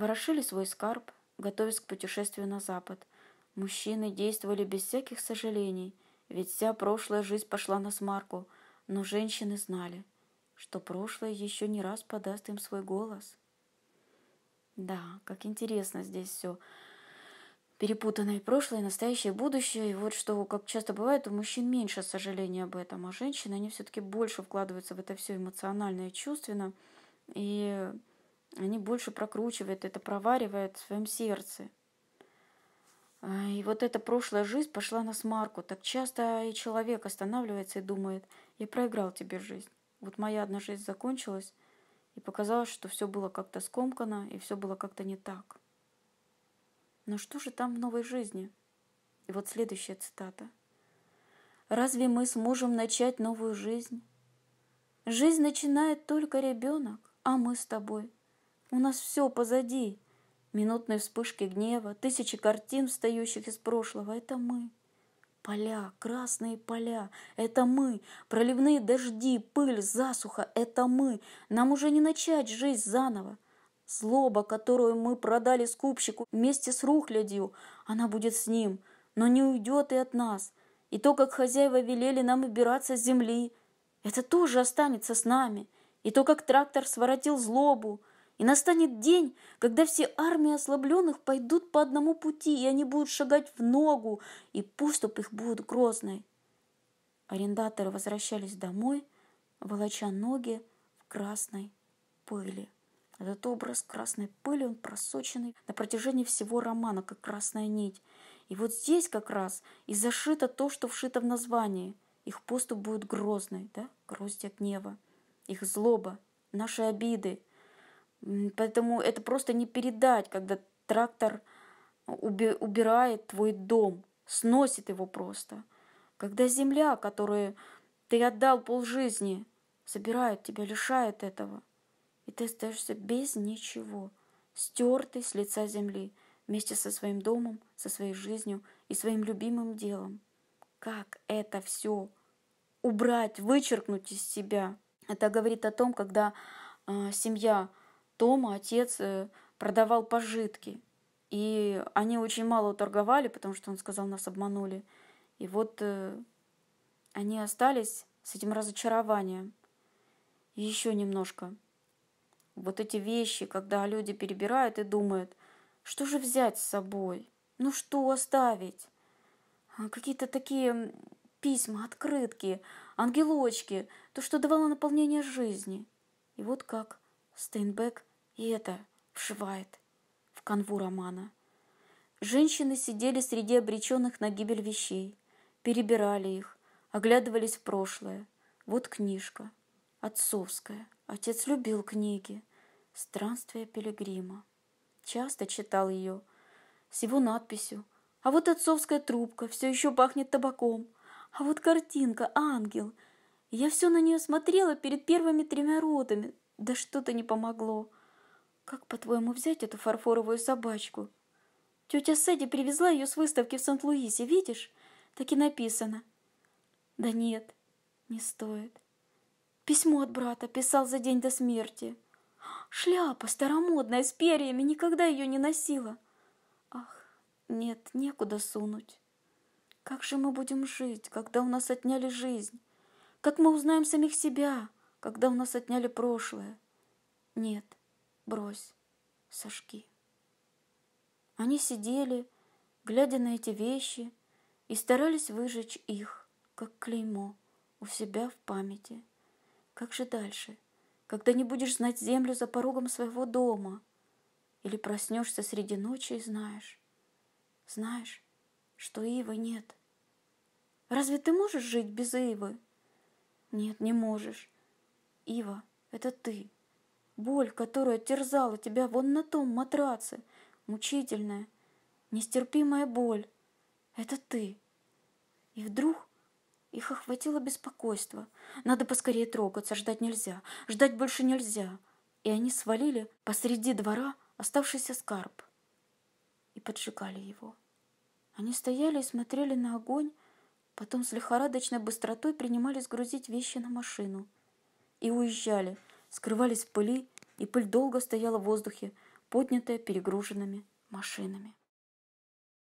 ворошили свой скарб, готовясь к путешествию на запад. Мужчины действовали без всяких сожалений, ведь вся прошлая жизнь пошла на смарку, но женщины знали, что прошлое еще не раз подаст им свой голос. Да, как интересно здесь все. Перепутанное прошлое, настоящее, будущее. И вот что, как часто бывает, у мужчин меньше сожалений об этом, а женщины, они все-таки больше вкладываются в это все эмоционально и чувственно. И они больше прокручивают это, проваривают в своем сердце. И вот эта прошлая жизнь пошла на смарку. Так часто и человек останавливается и думает, я проиграл тебе жизнь. Вот моя одна жизнь закончилась, и показалось, что все было как-то скомкано, и все было как-то не так. Но что же там в новой жизни? И вот следующая цитата. «Разве мы сможем начать новую жизнь? Жизнь начинает только ребенок, а мы с тобой – у нас все позади. Минутные вспышки гнева, тысячи картин, встающих из прошлого. Это мы. Поля, красные поля, это мы. Проливные дожди, пыль, засуха, это мы. Нам уже не начать жизнь заново. Злоба, которую мы продали скупщику вместе с рухлядью, она будет с ним, но не уйдет и от нас. И то, как хозяева велели нам убираться с земли, это тоже останется с нами. И то, как трактор своротил злобу, и настанет день, когда все армии ослабленных пойдут по одному пути, и они будут шагать в ногу, и поступ их будет грозной. Арендаторы возвращались домой, волоча ноги в красной пыли. Этот образ красной пыли, он просоченный на протяжении всего романа, как красная нить. И вот здесь как раз и зашито то, что вшито в названии. Их поступ будет грозный, да, гроздья гнева. Их злоба, наши обиды, Поэтому это просто не передать, когда трактор уби убирает твой дом, сносит его просто. Когда земля, которую ты отдал полжизни, собирает тебя, лишает этого. И ты остаешься без ничего, стертый с лица земли, вместе со своим домом, со своей жизнью и своим любимым делом. Как это все убрать, вычеркнуть из себя? Это говорит о том, когда э, семья Тома отец э, продавал пожитки. И они очень мало торговали, потому что он сказал, нас обманули. И вот э, они остались с этим разочарованием. еще немножко. Вот эти вещи, когда люди перебирают и думают, что же взять с собой? Ну что оставить? А какие-то такие письма, открытки, ангелочки, то, что давало наполнение жизни. И вот как Стейнбек и это вшивает в канву романа. Женщины сидели среди обреченных на гибель вещей, перебирали их, оглядывались в прошлое. Вот книжка, отцовская. Отец любил книги. «Странствие пилигрима». Часто читал ее, с его надписью. А вот отцовская трубка, все еще пахнет табаком. А вот картинка, ангел. Я все на нее смотрела перед первыми тремя родами. Да что-то не помогло. «Как, по-твоему, взять эту фарфоровую собачку?» «Тетя Сэдди привезла ее с выставки в Сент-Луисе, видишь? Так и написано». «Да нет, не стоит». Письмо от брата писал за день до смерти. «Шляпа старомодная, с перьями, никогда ее не носила». «Ах, нет, некуда сунуть». «Как же мы будем жить, когда у нас отняли жизнь? Как мы узнаем самих себя, когда у нас отняли прошлое?» «Нет, брось, сошки. Они сидели, глядя на эти вещи, и старались выжечь их, как клеймо, у себя в памяти. Как же дальше, когда не будешь знать землю за порогом своего дома? Или проснешься среди ночи и знаешь, знаешь, что Ивы нет? Разве ты можешь жить без Ивы? Нет, не можешь. Ива — это ты. Боль, которая терзала тебя вон на том матраце, мучительная, нестерпимая боль. Это ты. И вдруг их охватило беспокойство. Надо поскорее трогаться, ждать нельзя, ждать больше нельзя. И они свалили посреди двора оставшийся скарб и поджигали его. Они стояли и смотрели на огонь, потом с лихорадочной быстротой принимались грузить вещи на машину и уезжали – скрывались в пыли, и пыль долго стояла в воздухе, поднятая перегруженными машинами.